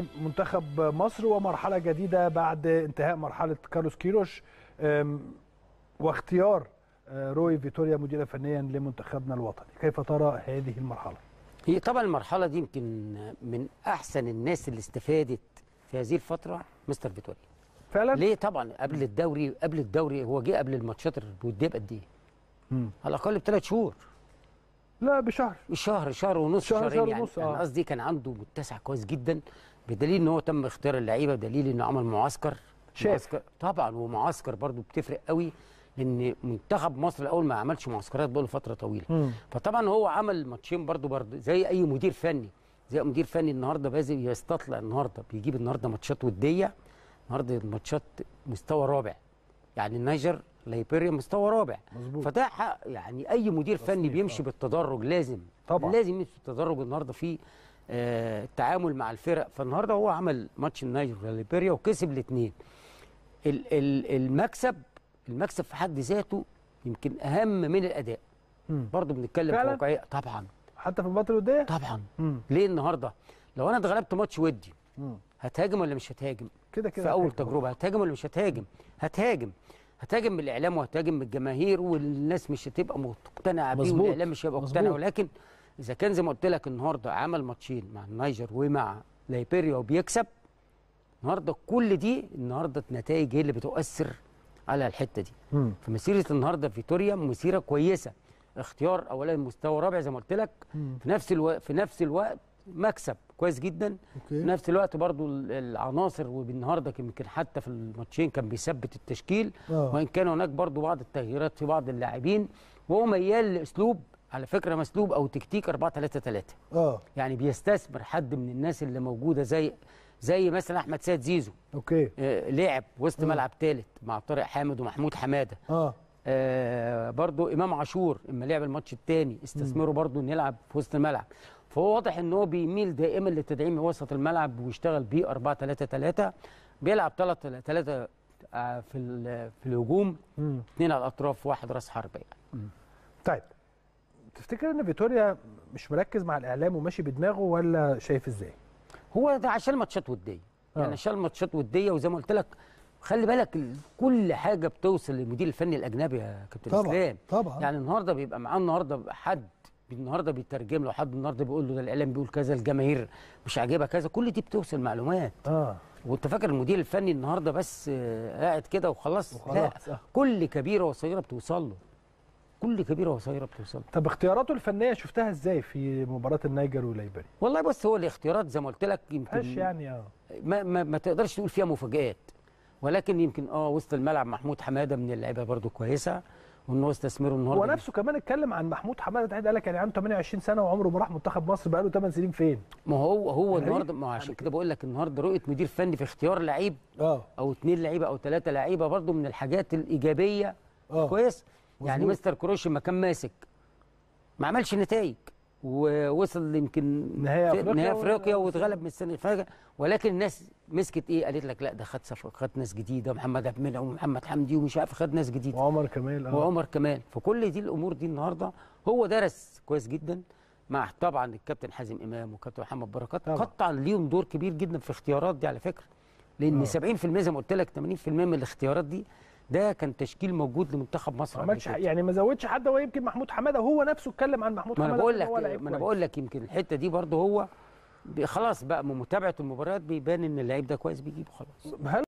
منتخب مصر ومرحله جديده بعد انتهاء مرحله كارلوس كيروش واختيار آه، روي فيتوريا مديرا فنيا لمنتخبنا الوطني كيف ترى هذه المرحله هي طبعا المرحله دي يمكن من احسن الناس اللي استفادت في هذه الفتره مستر فيتوريا فعلا ليه طبعا قبل الدوري قبل الدوري هو جه قبل الماتشات الوديه بقد ايه على الاقل بثلاث شهور لا بشهر شهر شهر ونص شهر شهرين شهر يعني. ونص يعني, يعني قصدي كان عنده متسع كويس جدا بدليل ان هو تم اختيار اللعيبه بدليل انه عمل معسكر شاف طبعا ومعسكر برضو بتفرق قوي لان منتخب مصر الاول ما عملش معسكرات بقاله فتره طويله مم. فطبعا هو عمل ماتشين برضو برضو زي اي مدير فني زي مدير فني النهارده بازل يستطلع النهارده بيجيب النهارده ماتشات وديه النهارده ماتشات مستوى رابع يعني النيجر ليبيريا مستوى رابع مظبوط فده حق يعني اي مدير فني بيمشي آه. بالتدرج لازم طبعا لازم يمشي بالتدرج النهارده في آه، التعامل مع الفرق فالنهارده هو عمل ماتش النايجر وليبيريا وكسب الاثنين المكسب المكسب في حد ذاته يمكن اهم من الاداء برضه بنتكلم في واقعيه طبعا حتى في البطل الوديه طبعا مم. ليه النهارده لو انا اتغلبت ماتش ودي مم. هتهاجم ولا مش هتهاجم كده كده في اول هتهاجم. تجربه هتهاجم ولا مش هتهاجم هتهاجم هتهاجم بالاعلام وهتهاجم بالجماهير والناس مش هتبقى مقتنعه بيه والاعلام مش هيبقى مقتنع ولكن اذا كان زي ما قلت لك النهارده عمل ماتشين مع النيجر ومع ليبيريا وبيكسب النهارده كل دي النهارده النتائج هي اللي بتؤثر على الحته دي فمسيره النهارده فيتوريا مسيره كويسه اختيار اولا مستوى رابع زي ما قلت لك في نفس الو... في نفس الوقت مكسب كويس جدا أوكي. في نفس الوقت برضو العناصر والنهارده يمكن حتى في الماتشين كان بيثبت التشكيل أوه. وان كان هناك برضو بعض التغييرات في بعض اللاعبين وهو ميال لاسلوب على فكره مسلوب او تكتيك 4 3 3 اه يعني بيستثمر حد من الناس اللي موجوده زي زي مثلا احمد سيد زيزو اوكي آه لعب وسط أوه. ملعب ثالث مع طارق حامد ومحمود حماده اه, آه، برضو امام عاشور اما لعب الماتش الثاني استثمره برضو انه يلعب في وسط الملعب فهو واضح ان هو بيميل دائما لتدعيم وسط الملعب ويشتغل بيه 4 3 3 بيلعب 3 3 آه، في في الهجوم اثنين على الاطراف واحد راس حربه يعني. طيب تفتكر ان فيتوريا مش مركز مع الاعلام وماشي بدماغه ولا شايف ازاي؟ هو ده عشان ماتشات وديه آه. يعني عشان ماتشات وديه وزي ما قلت لك خلي بالك كل حاجه بتوصل للمدير الفني الاجنبي يا كابتن طبعا اسلام طبعا يعني النهارده بيبقى معاه النهارده حد النهارده بيترجم له حد النهارده بيقول له ده الاعلام بيقول كذا الجماهير مش عاجبها كذا كل دي بتوصل معلومات اه وانت فاكر المدير الفني النهارده بس آه، قاعد كده وخلاص, وخلاص لا آه. كل كبيره وصغيره بتوصل له كل كبيره وصغيره بتوصل طب اختياراته الفنيه شفتها ازاي في مباراه النيجر وليبري والله بص هو الاختيارات زي ما قلت لك يمكن يعني اه ما, ما, ما تقدرش تقول فيها مفاجات ولكن يمكن اه وسط الملعب محمود حماده من اللعيبه برده كويسه وان هو استثمره النهارده هو نفسه كمان اتكلم عن محمود حماده قال لك يعني عنده 28 سنه وعمره ما راح منتخب مصر بقاله 8 سنين فين ما هو هو النهارده ما عشان كده بقول لك النهارده رؤيه مدير فني في اختيار لعيب اه او اثنين لعيبه او ثلاثه لعيبه برده من الحاجات الايجابيه أوه. كويس يعني مستر كروش ما كان ماسك ما عملش نتائج ووصل يمكن نهائي افريقيا نهائي افريقيا واتغلب من السنه السنغال ولكن الناس مسكت ايه قالت لك لا ده خد صفقه خد ناس جديده محمد عبد المنعم ومحمد حمدي ومش عارف خد ناس جديده وعمر كمال اه وعمر كمال فكل دي الامور دي النهارده هو درس كويس جدا مع طبعا الكابتن حازم امام والكابتن محمد بركات قطعا ليهم دور كبير جدا في اختيارات دي على فكره لان أوه. 70% زي ما قلت لك 80% من الاختيارات دي ده كان تشكيل موجود لمنتخب مصر ما عملش يعني ما زودش حد هو يمكن محمود حماده هو نفسه اتكلم عن محمود ما حماده بقول لك ما انا بقول لك يمكن الحته دي برضه هو خلاص بقى من متابعه المباريات بيبان ان اللعيب ده كويس بيجيبه خلاص